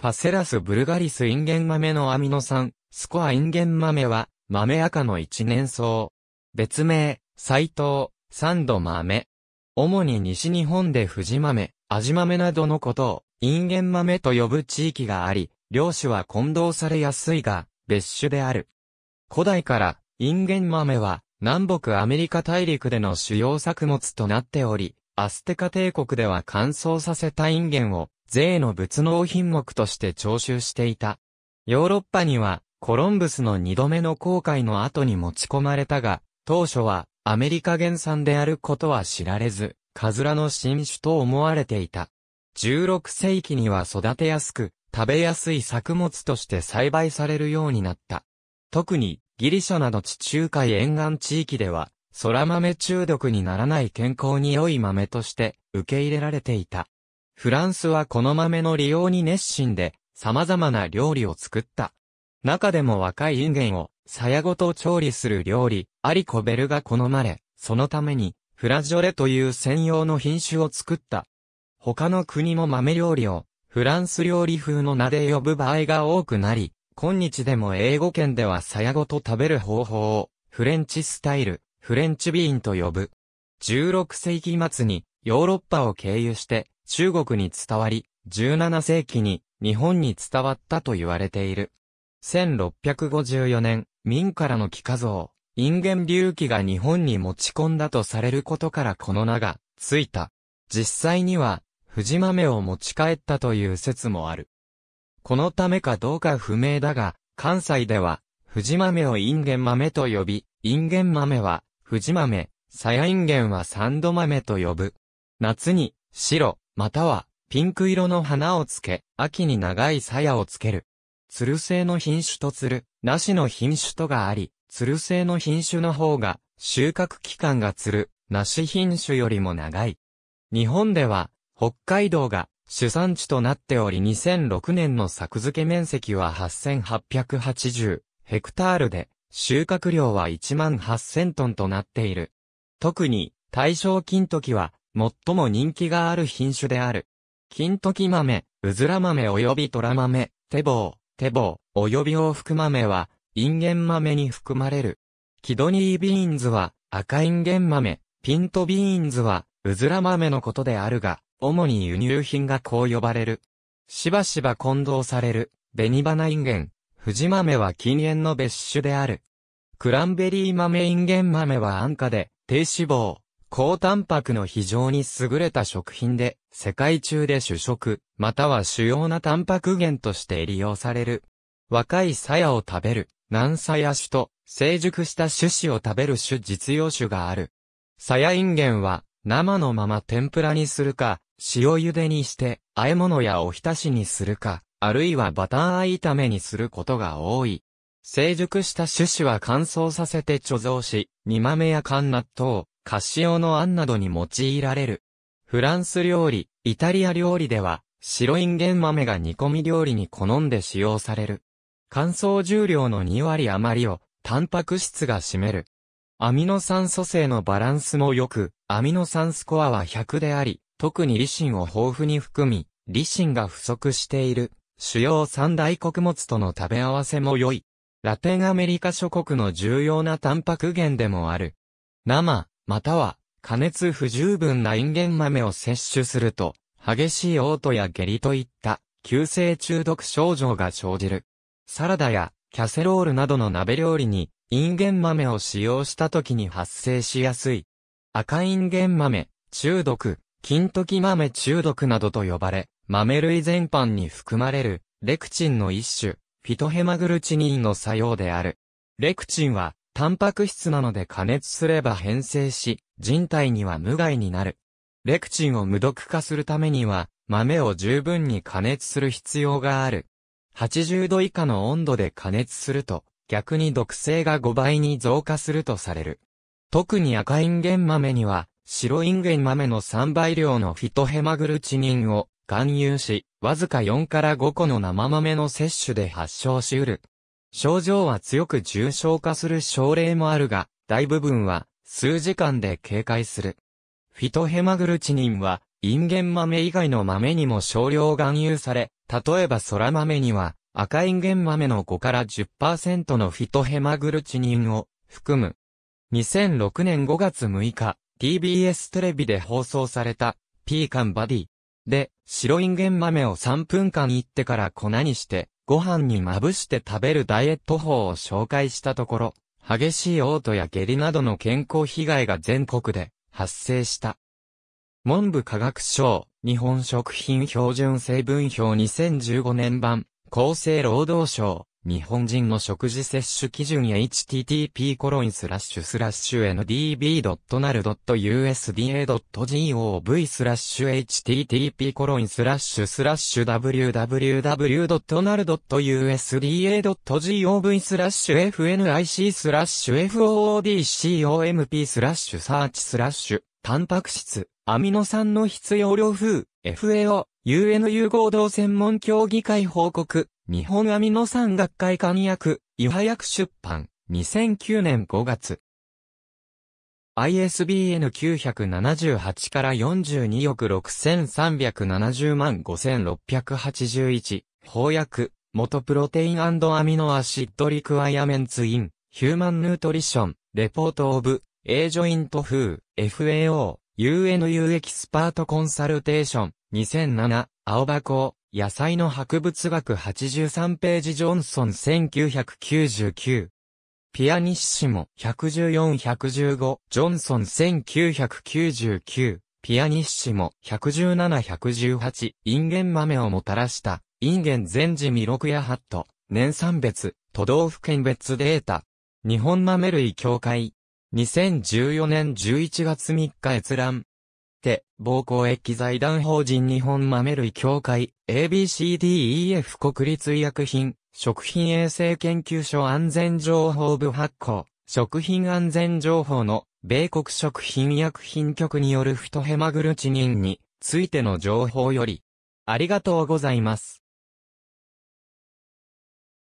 ファセラス・ブルガリス・インゲン豆のアミノ酸、スコア・インゲン豆は、豆赤の一年草。別名、斎藤、サンド豆。主に西日本で富士豆、味豆などのことを、インゲン豆と呼ぶ地域があり、漁種は混同されやすいが、別種である。古代から、インゲン豆は、南北アメリカ大陸での主要作物となっており、アステカ帝国では乾燥させたインゲンを、税の物納品目として徴収していた。ヨーロッパには、コロンブスの二度目の航海の後に持ち込まれたが、当初はアメリカ原産であることは知られず、カズラの新種と思われていた。16世紀には育てやすく、食べやすい作物として栽培されるようになった。特に、ギリシャなど地中海沿岸地域では、空豆中毒にならない健康に良い豆として受け入れられていた。フランスはこの豆の利用に熱心で、様々な料理を作った。中でも若いインゲンを、鞘ごと調理する料理、アリコベルが好まれ、そのために、フラジョレという専用の品種を作った。他の国も豆料理を、フランス料理風の名で呼ぶ場合が多くなり、今日でも英語圏では鞘ごと食べる方法を、フレンチスタイル、フレンチビーンと呼ぶ。16世紀末にヨーロッパを経由して中国に伝わり、17世紀に日本に伝わったと言われている。1654年、明からの帰化像、陰元隆起が日本に持ち込んだとされることからこの名が、ついた。実際には、藤豆を持ち帰ったという説もある。このためかどうか不明だが、関西では、藤豆をインゲン豆と呼び、インゲン豆は、藤豆、鞘やインゲンはサンド豆と呼ぶ。夏に、白、または、ピンク色の花をつけ、秋に長い鞘をつける。つる性の品種とつる、なしの品種とがあり、つる性の品種の方が、収穫期間がつる、なし品種よりも長い。日本では、北海道が主産地となっており2006年の作付け面積は8880ヘクタールで、収穫量は1万8000トンとなっている。特に、大正金時は、最も人気がある品種である。金時豆、うずら豆及び虎豆、手棒、手棒、及び大福豆は、インゲン豆に含まれる。キドニービーンズは、赤インゲン豆、ピントビーンズは、うずら豆のことであるが、主に輸入品がこう呼ばれる。しばしば混同される、紅花インゲン、藤豆は禁煙の別種である。クランベリー豆インゲン豆は安価で、低脂肪、高タンパクの非常に優れた食品で、世界中で主食、または主要なタンパク源として利用される。若い鞘を食べる、軟鞘種と、成熟した種子を食べる種実用種がある。鞘インゲンは、生のまま天ぷらにするか、塩茹でにして、和え物やおひたしにするか、あるいはバターあ炒めにすることが多い。成熟した種子は乾燥させて貯蔵し、煮豆や缶納豆、カシオの案などに用いられる。フランス料理、イタリア料理では、白インゲン豆が煮込み料理に好んで使用される。乾燥重量の2割余りを、タンパク質が占める。アミノ酸組成のバランスも良く、アミノ酸スコアは100であり、特にリシンを豊富に含み、リシンが不足している、主要三大穀物との食べ合わせも良い。ラテンアメリカ諸国の重要なタンパク源でもある。生、または、加熱不十分なインゲン豆を摂取すると、激しい嘔吐や下痢といった、急性中毒症状が生じる。サラダや、キャセロールなどの鍋料理に、インゲン豆を使用した時に発生しやすい。赤インゲン豆、中毒、金時豆中毒などと呼ばれ、豆類全般に含まれる、レクチンの一種、フィトヘマグルチニンの作用である。レクチンは、タンパク質なので加熱すれば変性し、人体には無害になる。レクチンを無毒化するためには、豆を十分に加熱する必要がある。80度以下の温度で加熱すると、逆に毒性が5倍に増加するとされる。特に赤インゲン豆には、白インゲン豆の3倍量のフィトヘマグルチニンを含有し、わずか4から5個の生豆の摂取で発症しうる。症状は強く重症化する症例もあるが、大部分は数時間で警戒する。フィトヘマグルチニンは、インゲン豆以外の豆にも少量含有され、例えばソラ豆には、赤インゲン豆の5から10%のフィトヘマグルチニンを含む。2006年5月6日、TBS テレビで放送された、ピーカンバディ。で、白インゲン豆を3分間いってから粉にして、ご飯にまぶして食べるダイエット法を紹介したところ、激しい嘔吐や下痢などの健康被害が全国で発生した。文部科学省、日本食品標準成分表2015年版、厚生労働省、日本人の食事摂取基準 http コロンスラッシュスラッシュ ndb.nal.usda.gov スラッシュ http コロンスラッシュッ www.nal.usda.gov スラッシュ fnic スラッシュ foodcomp スラッシュサーチスラッシュタンパク質、アミノ酸の必要量風、FAO、UNU 合同専門協議会報告、日本アミノ酸学会管役、違派役出版、2009年5月。ISBN 978から42億6370万5681、法訳、元プロテインアミノアシッドリクワイアメンツイン、ヒューマンヌートリション、レポートオブ、エージョイント風、FAO、UNU エキスパートコンサルテーション、2007、青箱、野菜の博物学83ページジョンソン1999。ピアニッシモ114-115ジョンソン1999。ピアニッシモ117-118インゲン豆をもたらしたインゲン全時未録やハット年産別都道府県別データ日本豆類協会2014年11月3日閲覧暴行液財団法人日本豆類協会、ABCDEF 国立医薬品、食品衛生研究所安全情報部発行、食品安全情報の、米国食品医薬品局によるフトヘマグルチニンについての情報より、ありがとうございます。